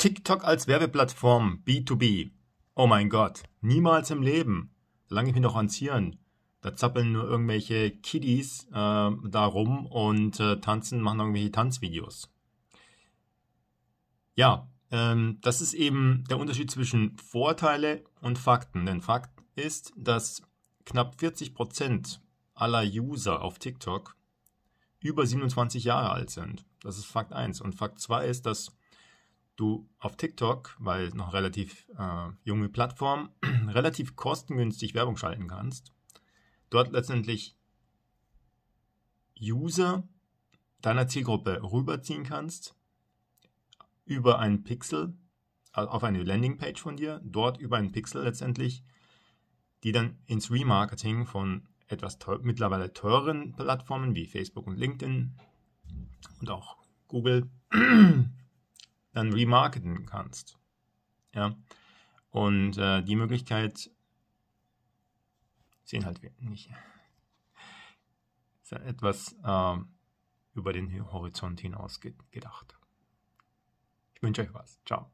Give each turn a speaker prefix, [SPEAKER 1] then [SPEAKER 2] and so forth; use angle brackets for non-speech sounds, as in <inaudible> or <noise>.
[SPEAKER 1] TikTok als Werbeplattform B2B. Oh mein Gott, niemals im Leben. Solange ich mich noch ans Hirn. Da zappeln nur irgendwelche Kiddies äh, da rum und äh, tanzen, machen irgendwelche Tanzvideos. Ja, ähm, das ist eben der Unterschied zwischen Vorteile und Fakten. Denn Fakt ist, dass knapp 40% aller User auf TikTok über 27 Jahre alt sind. Das ist Fakt 1. Und Fakt 2 ist, dass du auf TikTok, weil noch relativ äh, junge Plattform, <clears throat> relativ kostengünstig Werbung schalten kannst. Dort letztendlich User deiner Zielgruppe rüberziehen kannst über einen Pixel also auf eine Landingpage von dir, dort über einen Pixel letztendlich, die dann ins Remarketing von etwas teuer, mittlerweile teuren Plattformen wie Facebook und LinkedIn und auch Google <clears throat> dann remarketen kannst. Ja. Und äh, die Möglichkeit sehen halt wir nicht. Ist etwas äh,
[SPEAKER 2] über den Horizont hinaus gedacht. Ich wünsche euch was. Ciao.